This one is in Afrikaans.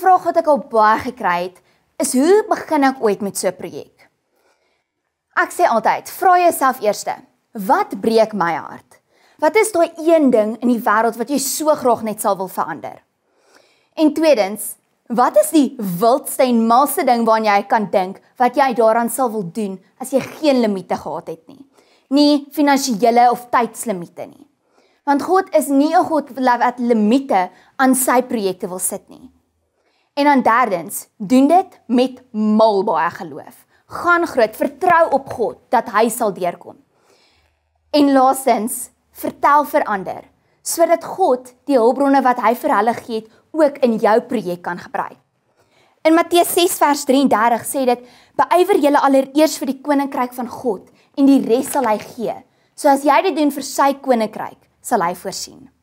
vraag wat ek al baie gekry het, is hoe begin ek ooit met so 'n projek? Ek sê altyd, vra jouself eers, wat breek my hart? Wat is daai een ding in die wêreld wat jy so graag net sal wil verander? En tweedens, wat is die wildste en malste ding waaraan jy kan dink wat jy daaraan sal wil doen as jy geen limite gehad het nie? Nie finansiële of tydslimite nie. Want God is nie 'n God wat limite aan sy projekte wil sit nie. En dan derdens, doen dit met mal baie geloof. Gaan groot, vertrou op God dat hy sal deurkom. En laastens, vertel vir ander sodat God die hulpbronne wat hy vir hulle gee, ook in jou projek kan gebruik. In Matteus 6 vers 33 sê dit: "Beywer julle allereers vir die koninkryk van God en die res sal hy gee." So as jy dit doen vir sy koninkryk, sal hy voorsien.